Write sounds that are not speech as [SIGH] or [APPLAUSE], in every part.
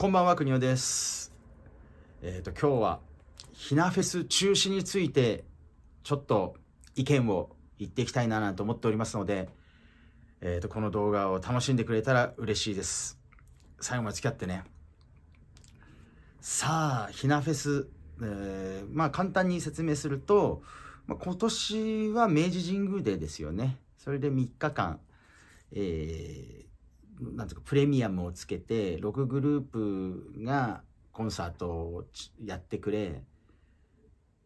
こんばんは、国尾です。えっ、ー、と、今日は、ひなフェス中止について、ちょっと意見を言っていきたいななんて思っておりますので、えっ、ー、と、この動画を楽しんでくれたら嬉しいです。最後まで付き合ってね。さあ、ひなフェス、えー、まあ、簡単に説明すると、まあ、今年は明治神宮でですよね。それで3日間、えー、なんですかプレミアムをつけて6グループがコンサートをやってくれ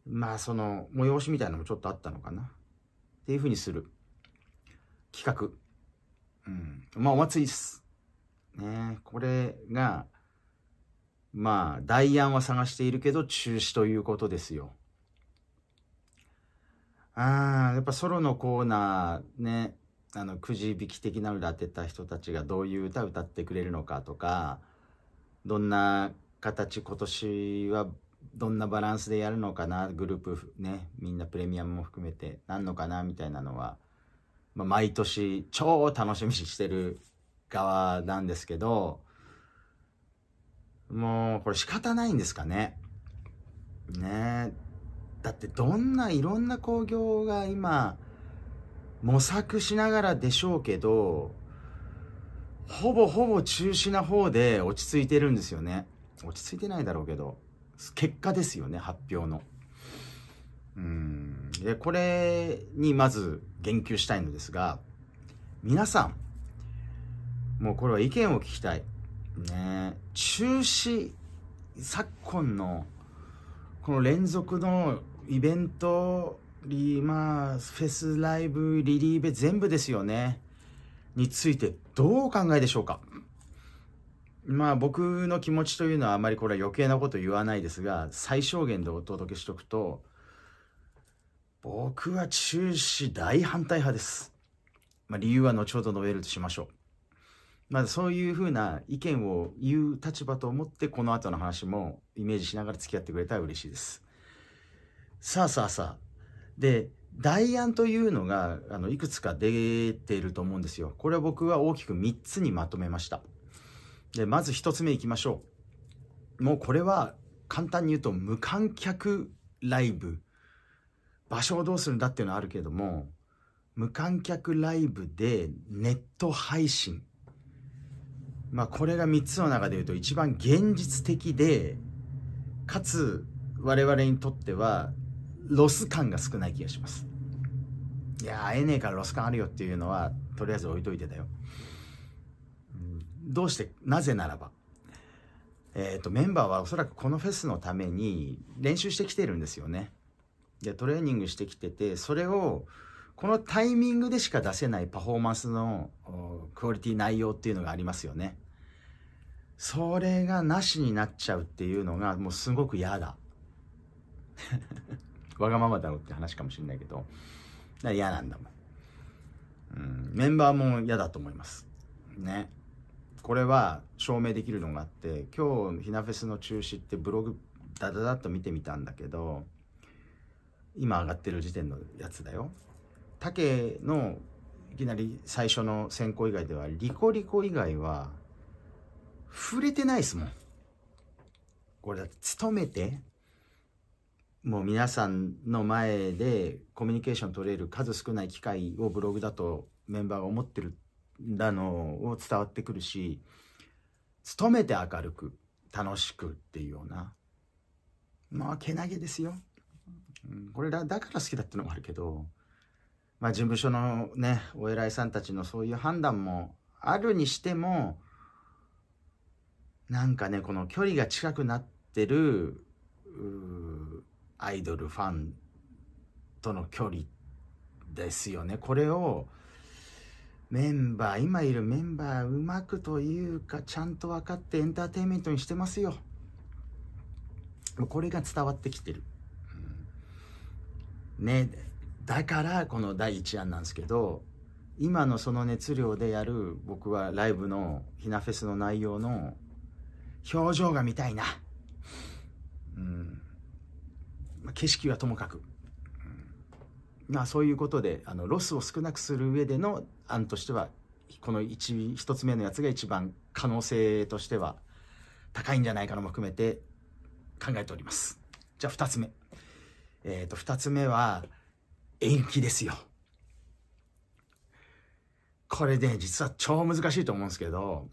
まあその催しみたいなのもちょっとあったのかなっていうふうにする企画、うん、まあお祭りです。ねこれがまあ代案は探しているけど中止ということですよ。ああ、やっぱソロのコーナーね、あのくじ引き的なので当てた人たちがどういう歌歌ってくれるのかとかどんな形今年はどんなバランスでやるのかなグループねみんなプレミアムも含めてなんのかなみたいなのは、まあ、毎年超楽しみにしてる側なんですけどもうこれ仕方ないんですかね。ねだってどんないろんな興行が今模索しながらでしょうけど、ほぼほぼ中止な方で落ち着いてるんですよね。落ち着いてないだろうけど、結果ですよね、発表の。うん。で、これにまず言及したいのですが、皆さん、もうこれは意見を聞きたい。ね中止昨今のこの連続のイベントリまあ、フェス、ライブ、リリーベ、全部ですよね。についてどうお考えでしょうかまあ僕の気持ちというのはあまりこれは余計なこと言わないですが、最小限でお届けしとくと、僕は中止大反対派です。まあ理由は後ほど述べるとしましょう。まあそういうふうな意見を言う立場と思って、この後の話もイメージしながら付き合ってくれたら嬉しいです。さあさあさあ、で代案というのがあのいくつか出ていると思うんですよこれは僕は大きく3つにまとめましたでまず1つ目いきましょうもうこれは簡単に言うと無観客ライブ場所をどうするんだっていうのはあるけども無観客ライブでネット配信まあこれが3つの中で言うと一番現実的でかつ我々にとってはロス感が少ない気がします。いや会えねえからロス感あるよっていうのは、とりあえず置いといてだよ。どうして、なぜならば。えっ、ー、と、メンバーはおそらくこのフェスのために練習してきてるんですよね。で、トレーニングしてきてて、それを、このタイミングでしか出せないパフォーマンスのクオリティ内容っていうのがありますよね。それがなしになっちゃうっていうのがもうすごく嫌だ。わがままだろって話かもしれないけど、だ嫌なんだもん。うん、メンバーも嫌だと思います。ね。これは証明できるのがあって、今日、ひなフェスの中止ってブログ、ダダダッと見てみたんだけど、今上がってる時点のやつだよ。竹のいきなり最初の選考以外では、リコリコ以外は、触れてないっすもん。これだって、勤めて、もう皆さんの前でコミュニケーション取れる数少ない機会をブログだとメンバーが思ってるだのを伝わってくるし勤めて明るく楽しくっていうようなまあけなげですよ、うん、これだだから好きだってのもあるけどまあ事務所のねお偉いさんたちのそういう判断もあるにしてもなんかねこの距離が近くなってるうアイドルファンとの距離ですよねこれをメンバー今いるメンバーうまくというかちゃんと分かってエンターテインメントにしてますよこれが伝わってきてる、うん、ねだからこの第1案なんですけど今のその熱量でやる僕はライブのひなフェスの内容の表情が見たいな。まあ、景色はともかく、うん、まあ、そういうことであのロスを少なくする上での案としてはこの 1, 一つ目のやつが一番可能性としては高いんじゃないかのも含めて考えておりますじゃあ2つ目えっ、ー、と2つ目は延期ですよこれね実は超難しいと思うんですけど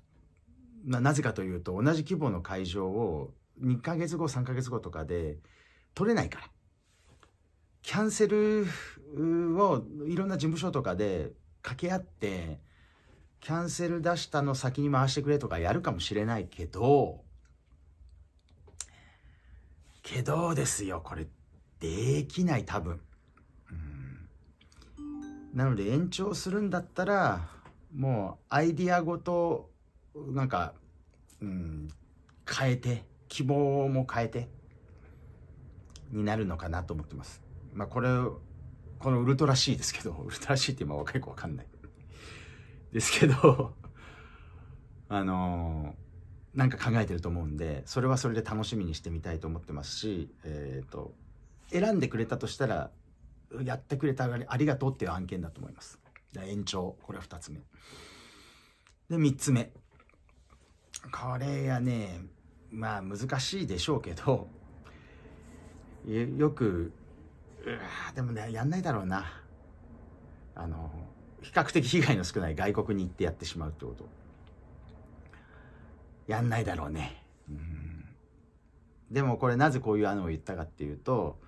なぜかというと同じ規模の会場を2ヶ月後3ヶ月後とかで取れないから。キャンセルをいろんな事務所とかで掛け合って、キャンセル出したの先に回してくれとかやるかもしれないけど、けどですよ、これ、できない、多分。なので延長するんだったら、もうアイディアごと、なんか、うん、変えて、希望も変えて、になるのかなと思ってます。まあ、これ、このウルトラ C ですけど、[LAUGHS] ウルトラ C って今若い子わかんない。ですけど [LAUGHS] あのー、なんか考えてると思うんで、それはそれで楽しみにしてみたいと思ってますし、えっ、ー、と、選んでくれたとしたら、やってくれたありがとうっていう案件だと思います。延長、これ2つ目。で、3つ目。これはね、まあ難しいでしょうけど、よくでもねやんないだろうなあの比較的被害の少ない外国に行ってやってしまうってことやんないだろうね、うん、でもこれなぜこういう案を言ったかっていうと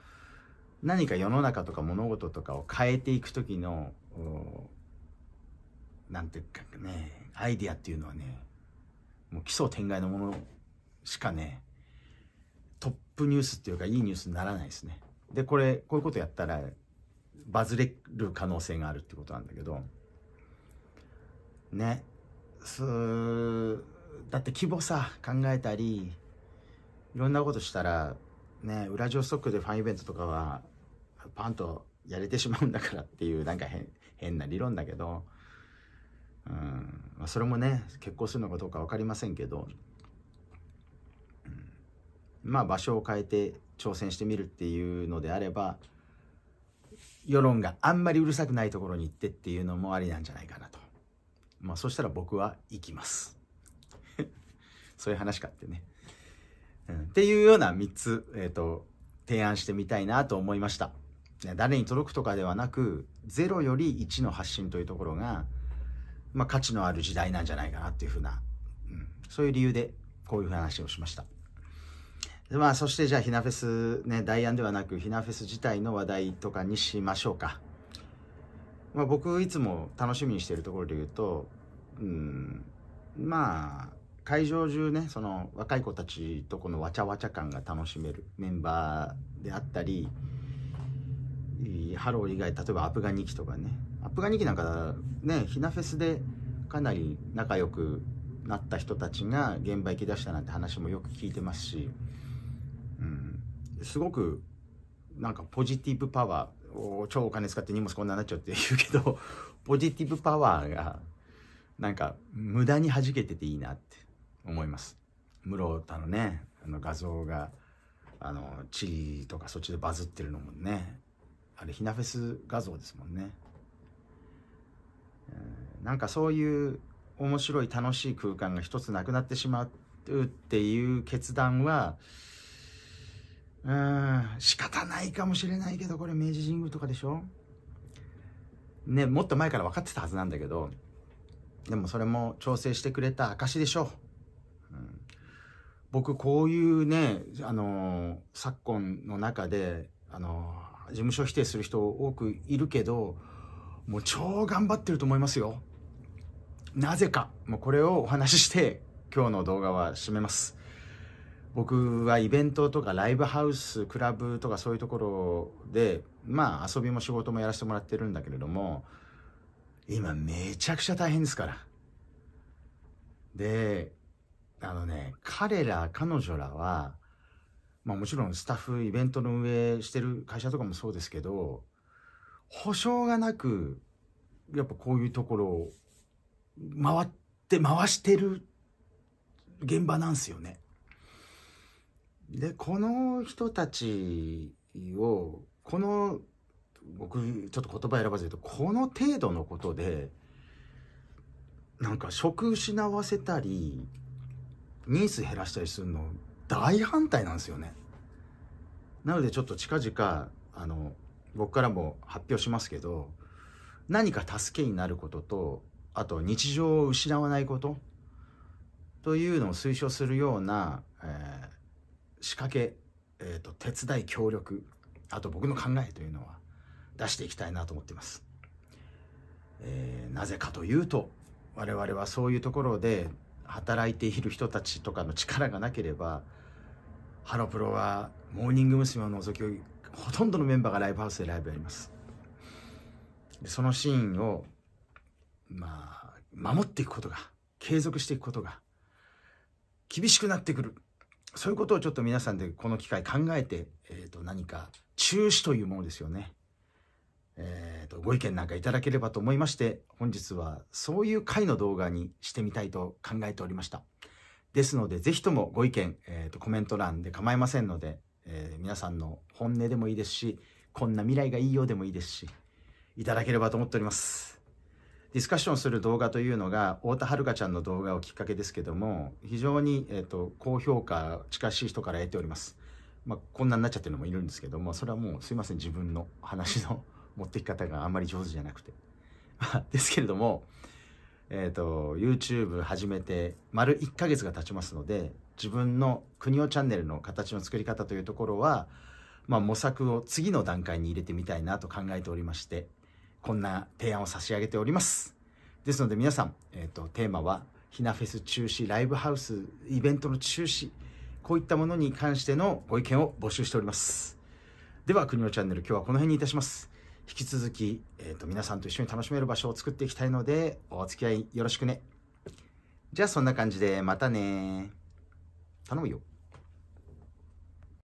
何か世の中とか物事とかを変えていく時のなんていうかねアイディアっていうのはねもう奇想天外のものしかねトップニュースっていうかいいニュースにならないですねでこれこういうことやったらバズれる可能性があるってことなんだけどねすだって規模さ考えたりいろんなことしたらねウラジオストックでファンイベントとかはパンとやれてしまうんだからっていうなんか変変な理論だけど、うんまあ、それもね結婚するのかどうか分かりませんけどまあ、場所を変えて挑戦してみるっていうのであれば世論があんまりうるさくないところに行ってっていうのもありなんじゃないかなと。まあ、そしたら僕は行きます。[LAUGHS] そういう話かってね。うん、っていうような3つ、えーと、提案してみたいなと思いました。誰に届くとかではなく0より1の発信というところが、まあ、価値のある時代なんじゃないかなっていうふうな、うん、そういう理由でこういう話をしました。まあ、そしてじゃあ、ひなフェス、ね、代案ではなく、ひなフェス自体の話題とかにしましょうか。まあ、僕、いつも楽しみにしているところで言うと、うん、まあ、会場中ね、その若い子たちとこのわちゃわちゃ感が楽しめるメンバーであったり、ハロー以外、例えばアプガニキとかね、アプガニキなんかね、ひなフェスでかなり仲良くなった人たちが現場行きだしたなんて話もよく聞いてますし、すごくなんかポジティブパワー超お金使って荷物こんなになっちゃうって言うけど [LAUGHS] ポジティブパワーがなんか無駄に弾けてていいなって思います室田のねあの画像があのチリとかそっちでバズってるのもねあれひなフェス画像ですもんねなんかそういう面白い楽しい空間が一つなくなってしまうっていう決断はうん、仕方ないかもしれないけど、これ明治神宮とかでしょね、もっと前から分かってたはずなんだけど、でもそれも調整してくれた証でしょう。うん、僕、こういうね、あのー、昨今の中で、あのー、事務所否定する人多くいるけど、もう超頑張ってると思いますよ。なぜか、もうこれをお話しして、今日の動画は締めます。僕はイベントとかライブハウスクラブとかそういうところでまあ遊びも仕事もやらせてもらってるんだけれども今めちゃくちゃ大変ですからであのね彼ら彼女らはまあもちろんスタッフイベントの運営してる会社とかもそうですけど保証がなくやっぱこういうところを回って回してる現場なんですよねで、この人たちを、この、僕、ちょっと言葉選ばず言うと、この程度のことで、なんか職失わせたり、ニース減らしたりするの大反対なんですよね。なのでちょっと近々、あの、僕からも発表しますけど、何か助けになることと、あと日常を失わないことというのを推奨するような、えー、仕掛け、えーと、手伝い協力あと僕の考えというのは出していきたいなと思っています、えー、なぜかというと我々はそういうところで働いている人たちとかの力がなければハロプロはモーニング娘。を除きほとんどのメンバーがライブハウスでライブやりますそのシーンをまあ守っていくことが継続していくことが厳しくなってくるそういうことをちょっと皆さんでこの機会考えて、えー、と何か中止というものですよね。えー、とご意見なんかいただければと思いまして本日はそういう回の動画にしてみたいと考えておりましたですので是非ともご意見、えー、とコメント欄で構いませんので、えー、皆さんの本音でもいいですしこんな未来がいいようでもいいですしいただければと思っておりますディスカッションする動画というのが太田遥ちゃんの動画をきっかけですけども非常に、えーと、高評価近しい人から得ております、まあ、こんなになっちゃってるのもいるんですけどもそれはもうすいません自分の話の持ってき方があんまり上手じゃなくて [LAUGHS] ですけれどもえーと、と YouTube 始めて丸1ヶ月が経ちますので自分の国をチャンネルの形の作り方というところは、まあ、模索を次の段階に入れてみたいなと考えておりましてこんな提案を差し上げております。ですので皆さん、えっ、ー、と、テーマは、ひなフェス中止、ライブハウス、イベントの中止、こういったものに関してのご意見を募集しております。では、国のチャンネル、今日はこの辺にいたします。引き続き、えっ、ー、と、皆さんと一緒に楽しめる場所を作っていきたいので、お付き合いよろしくね。じゃあ、そんな感じで、またね。頼むよ。